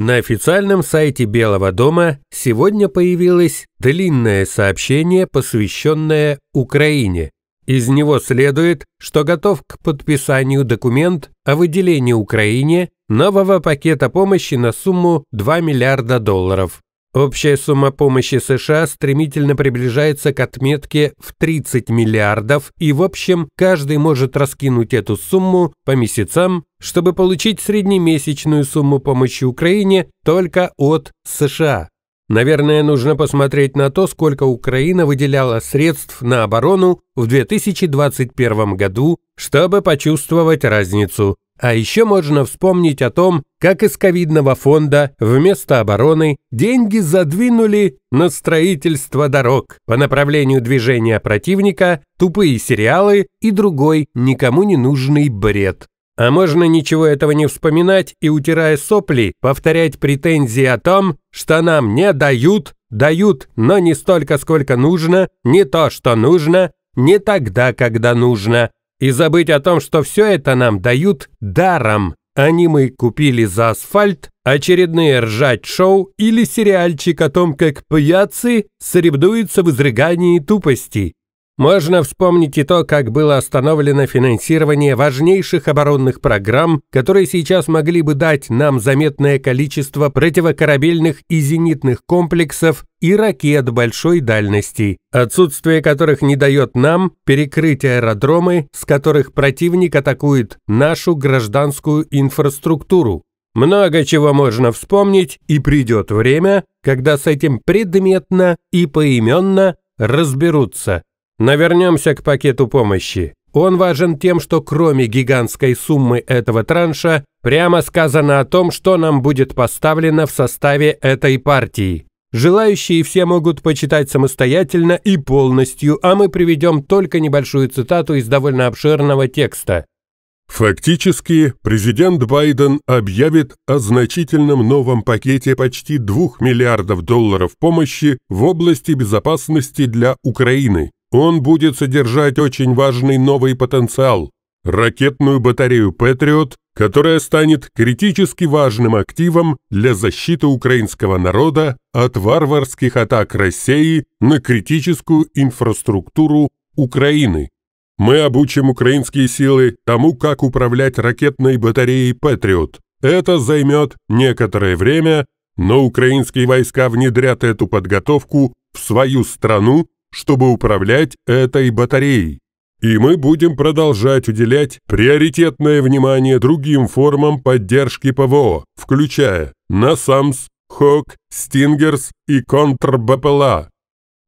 На официальном сайте Белого дома сегодня появилось длинное сообщение, посвященное Украине. Из него следует, что готов к подписанию документ о выделении Украине нового пакета помощи на сумму 2 миллиарда долларов. Общая сумма помощи США стремительно приближается к отметке в 30 миллиардов, и в общем каждый может раскинуть эту сумму по месяцам, чтобы получить среднемесячную сумму помощи Украине только от США. Наверное, нужно посмотреть на то, сколько Украина выделяла средств на оборону в 2021 году, чтобы почувствовать разницу. А еще можно вспомнить о том, как из ковидного фонда вместо обороны деньги задвинули на строительство дорог по направлению движения противника, тупые сериалы и другой никому не нужный бред. А можно ничего этого не вспоминать и, утирая сопли, повторять претензии о том, что нам не дают, дают, но не столько, сколько нужно, не то, что нужно, не тогда, когда нужно, и забыть о том, что все это нам дают даром, а не мы купили за асфальт очередные ржать-шоу или сериальчик о том, как пьяцы соребдуются в изрыгании тупости. Можно вспомнить и то, как было остановлено финансирование важнейших оборонных программ, которые сейчас могли бы дать нам заметное количество противокорабельных и зенитных комплексов и ракет большой дальности, отсутствие которых не дает нам перекрыть аэродромы, с которых противник атакует нашу гражданскую инфраструктуру. Много чего можно вспомнить, и придет время, когда с этим предметно и поименно разберутся. Но вернемся к пакету помощи. Он важен тем, что кроме гигантской суммы этого транша, прямо сказано о том, что нам будет поставлено в составе этой партии. Желающие все могут почитать самостоятельно и полностью, а мы приведем только небольшую цитату из довольно обширного текста. Фактически, президент Байден объявит о значительном новом пакете почти 2 миллиардов долларов помощи в области безопасности для Украины, он будет содержать очень важный новый потенциал – ракетную батарею «Патриот», которая станет критически важным активом для защиты украинского народа от варварских атак России на критическую инфраструктуру Украины. Мы обучим украинские силы тому, как управлять ракетной батареей «Патриот». Это займет некоторое время, но украинские войска внедрят эту подготовку в свою страну чтобы управлять этой батареей. И мы будем продолжать уделять приоритетное внимание другим формам поддержки ПВО, включая НАСАМС, ХОК, Стингерс и Контр-БПЛА.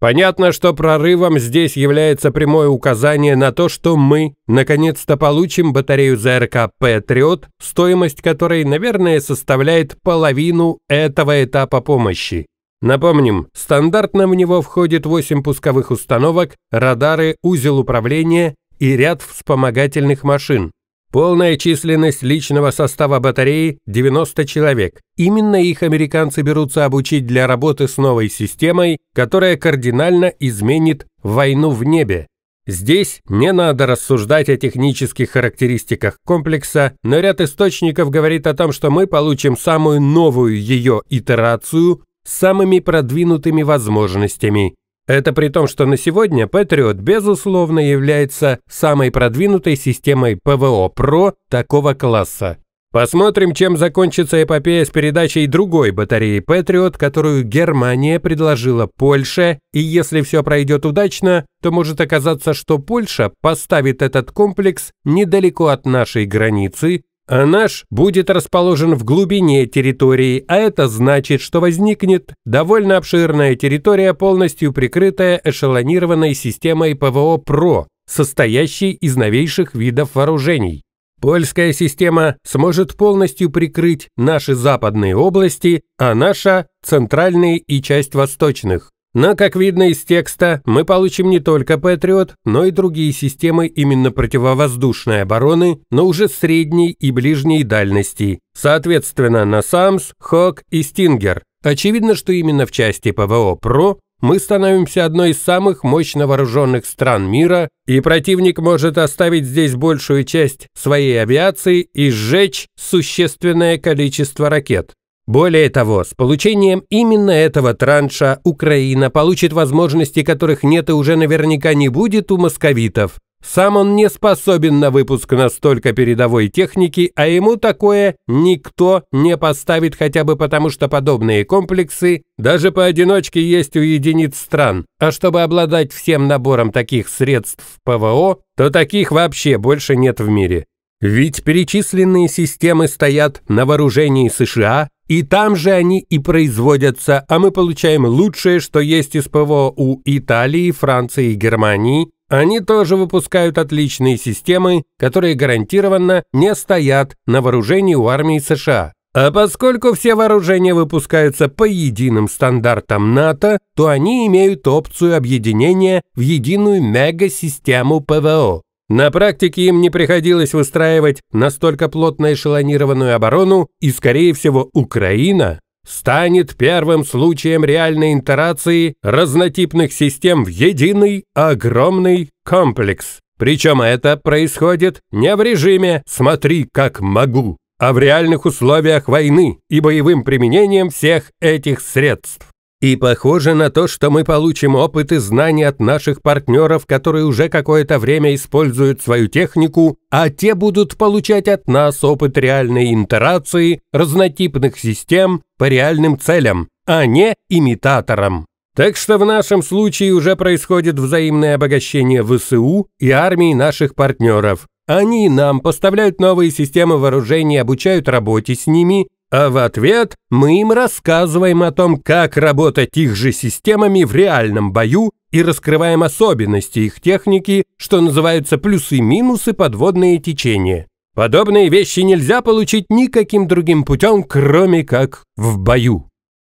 Понятно, что прорывом здесь является прямое указание на то, что мы наконец-то получим батарею ЗРК «Патриот», стоимость которой, наверное, составляет половину этого этапа помощи. Напомним, стандартно в него входит 8 пусковых установок, радары, узел управления и ряд вспомогательных машин. Полная численность личного состава батареи – 90 человек. Именно их американцы берутся обучить для работы с новой системой, которая кардинально изменит войну в небе. Здесь не надо рассуждать о технических характеристиках комплекса, но ряд источников говорит о том, что мы получим самую новую ее итерацию самыми продвинутыми возможностями. Это при том, что на сегодня Patriot безусловно является самой продвинутой системой ПВО ПРО такого класса. Посмотрим, чем закончится эпопея с передачей другой батареи Patriot, которую Германия предложила Польше, и если все пройдет удачно, то может оказаться, что Польша поставит этот комплекс недалеко от нашей границы, а наш будет расположен в глубине территории, а это значит, что возникнет довольно обширная территория, полностью прикрытая эшелонированной системой ПВО-ПРО, состоящей из новейших видов вооружений. Польская система сможет полностью прикрыть наши западные области, а наша – центральные и часть восточных. Но, как видно из текста, мы получим не только «Патриот», но и другие системы именно противовоздушной обороны, но уже средней и ближней дальности. Соответственно, на «Самс», «Хок» и «Стингер». Очевидно, что именно в части ПВО «Про» мы становимся одной из самых мощно вооруженных стран мира, и противник может оставить здесь большую часть своей авиации и сжечь существенное количество ракет. Более того, с получением именно этого транша Украина получит возможности, которых нет и уже наверняка не будет у московитов. Сам он не способен на выпуск настолько передовой техники, а ему такое никто не поставит хотя бы потому, что подобные комплексы даже поодиночке есть у единиц стран. А чтобы обладать всем набором таких средств ПВО, то таких вообще больше нет в мире. Ведь перечисленные системы стоят на вооружении США, и там же они и производятся, а мы получаем лучшее, что есть из ПВО у Италии, Франции и Германии. Они тоже выпускают отличные системы, которые гарантированно не стоят на вооружении у армии США. А поскольку все вооружения выпускаются по единым стандартам НАТО, то они имеют опцию объединения в единую мега-систему ПВО. На практике им не приходилось выстраивать настолько плотно эшелонированную оборону, и, скорее всего, Украина станет первым случаем реальной интерации разнотипных систем в единый огромный комплекс. Причем это происходит не в режиме «смотри, как могу», а в реальных условиях войны и боевым применением всех этих средств. И похоже на то, что мы получим опыт и знания от наших партнеров, которые уже какое-то время используют свою технику, а те будут получать от нас опыт реальной интерации разнотипных систем по реальным целям, а не имитаторам. Так что в нашем случае уже происходит взаимное обогащение ВСУ и армии наших партнеров. Они нам поставляют новые системы вооружений, обучают работе с ними, а в ответ мы им рассказываем о том, как работать их же системами в реальном бою и раскрываем особенности их техники, что называются плюсы-минусы и подводные течения. Подобные вещи нельзя получить никаким другим путем, кроме как в бою.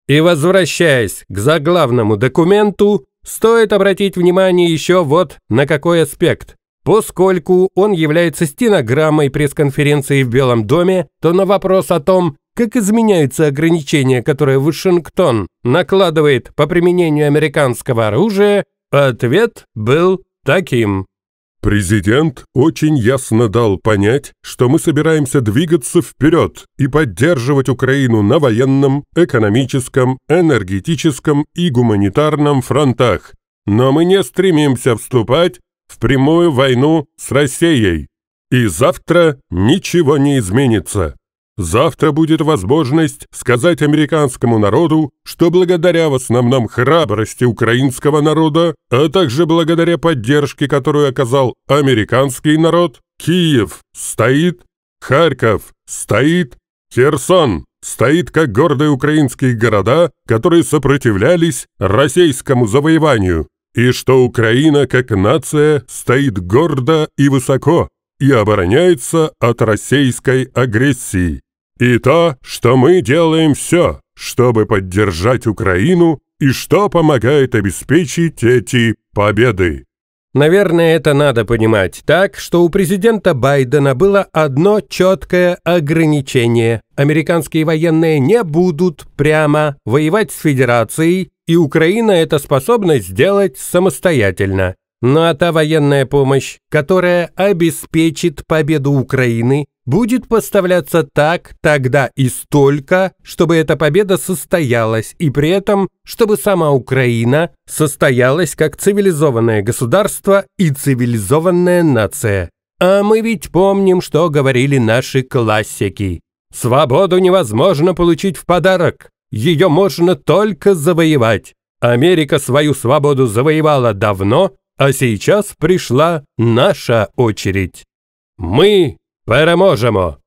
И возвращаясь к заглавному документу, стоит обратить внимание еще вот на какой аспект. Поскольку он является стенограммой пресс-конференции в Белом доме, то на вопрос о том, как изменяются ограничения, которые Вашингтон накладывает по применению американского оружия, ответ был таким. Президент очень ясно дал понять, что мы собираемся двигаться вперед и поддерживать Украину на военном, экономическом, энергетическом и гуманитарном фронтах, но мы не стремимся вступать в прямую войну с Россией. И завтра ничего не изменится. Завтра будет возможность сказать американскому народу, что благодаря в основном храбрости украинского народа, а также благодаря поддержке, которую оказал американский народ, Киев стоит, Харьков стоит, Херсон стоит как гордые украинские города, которые сопротивлялись российскому завоеванию и что Украина как нация стоит гордо и высоко и обороняется от российской агрессии, и то, что мы делаем все, чтобы поддержать Украину и что помогает обеспечить эти победы. Наверное, это надо понимать так, что у президента Байдена было одно четкое ограничение. Американские военные не будут прямо воевать с Федерацией, и Украина это способна сделать самостоятельно. Ну а та военная помощь, которая обеспечит победу Украины, будет поставляться так, тогда и столько, чтобы эта победа состоялась, и при этом, чтобы сама Украина состоялась как цивилизованное государство и цивилизованная нация. А мы ведь помним, что говорили наши классики. Свободу невозможно получить в подарок, ее можно только завоевать. Америка свою свободу завоевала давно, а сейчас пришла наша очередь. Мы переможемо.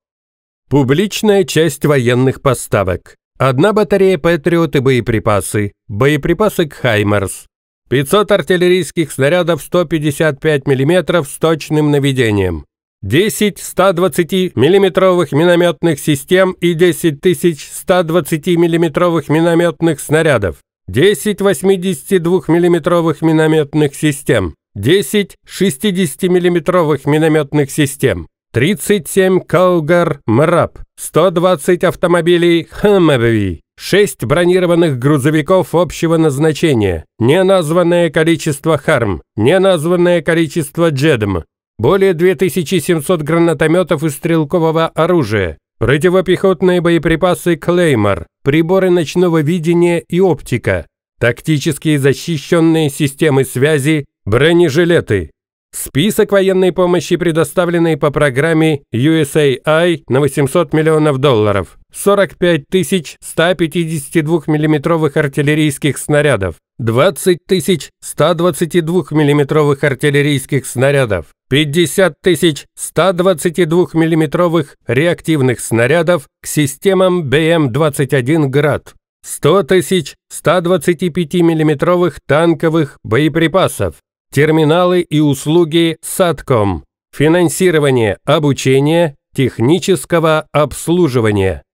Публичная часть военных поставок. Одна батарея «Патриот» и боеприпасы. Боеприпасы к «Хаймерс». 500 артиллерийских снарядов 155 мм с точным наведением. 10 120 миллиметровых минометных систем и 10 тысяч 120 миллиметровых минометных снарядов, 10 82 миллиметровых минометных систем, 10 60 миллиметровых минометных систем, 37 Калгар Мраб, 120 автомобилей Хаммерви, 6 бронированных грузовиков общего назначения, неназванное количество Харм, неназванное количество Джедм, более 2700 гранатометов и стрелкового оружия, противопехотные боеприпасы «Клеймор», приборы ночного видения и оптика, тактические защищенные системы связи, бронежилеты, Список военной помощи, предоставленной по программе USAI на 800 миллионов долларов, 45 тысяч 152 миллиметровых артиллерийских снарядов, 20 тысяч 122 миллиметровых артиллерийских снарядов, 50 тысяч 122 миллиметровых реактивных снарядов к системам БМ-21 «Град», 100 тысяч 125 миллиметровых танковых боеприпасов, терминалы и услуги САТКОМ, финансирование обучения, технического обслуживания.